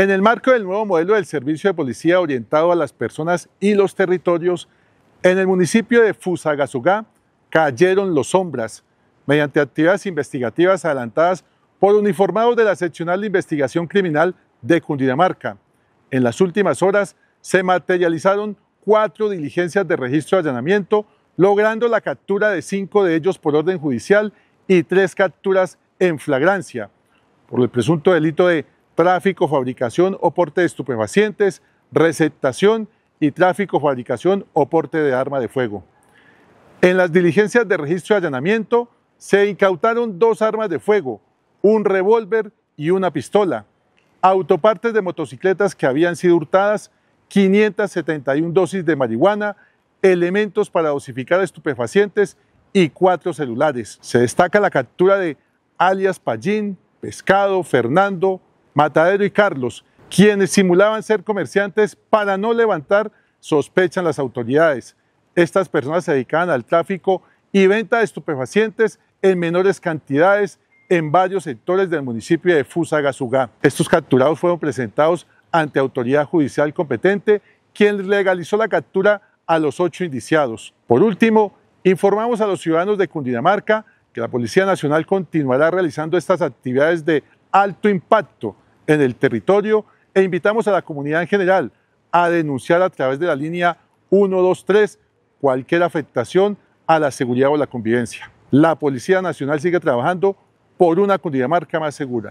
En el marco del nuevo modelo del servicio de policía orientado a las personas y los territorios, en el municipio de Fusagasugá cayeron los sombras mediante actividades investigativas adelantadas por uniformados de la seccional de investigación criminal de Cundinamarca. En las últimas horas se materializaron cuatro diligencias de registro de allanamiento, logrando la captura de cinco de ellos por orden judicial y tres capturas en flagrancia por el presunto delito de tráfico, fabricación o porte de estupefacientes, receptación y tráfico, fabricación o porte de arma de fuego. En las diligencias de registro y allanamiento se incautaron dos armas de fuego, un revólver y una pistola, autopartes de motocicletas que habían sido hurtadas, 571 dosis de marihuana, elementos para dosificar estupefacientes y cuatro celulares. Se destaca la captura de alias Pallín, Pescado, Fernando, Matadero y Carlos, quienes simulaban ser comerciantes para no levantar sospechan las autoridades. Estas personas se dedicaban al tráfico y venta de estupefacientes en menores cantidades en varios sectores del municipio de Fusagasugá. Estos capturados fueron presentados ante autoridad judicial competente, quien legalizó la captura a los ocho indiciados. Por último, informamos a los ciudadanos de Cundinamarca que la Policía Nacional continuará realizando estas actividades de alto impacto en el territorio e invitamos a la comunidad en general a denunciar a través de la línea 123 cualquier afectación a la seguridad o la convivencia. La Policía Nacional sigue trabajando por una Cundinamarca más segura.